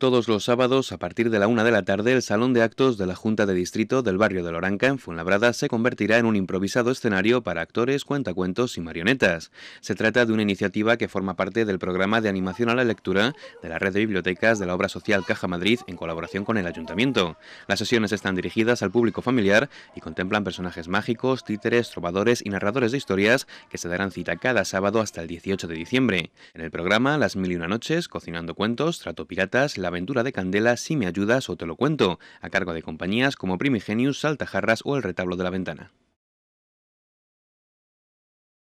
todos los sábados a partir de la una de la tarde el Salón de Actos de la Junta de Distrito del barrio de Loranca en Fuenlabrada se convertirá en un improvisado escenario para actores, cuentacuentos y marionetas. Se trata de una iniciativa que forma parte del programa de animación a la lectura de la red de bibliotecas de la obra social Caja Madrid en colaboración con el Ayuntamiento. Las sesiones están dirigidas al público familiar y contemplan personajes mágicos, títeres, trovadores y narradores de historias que se darán cita cada sábado hasta el 18 de diciembre. En el programa Las Mil y Una Noches, Cocinando Cuentos, Trato Piratas, La aventura de Candela Si me ayudas o te lo cuento, a cargo de compañías como Primigenius, Saltajarras o El retablo de la ventana.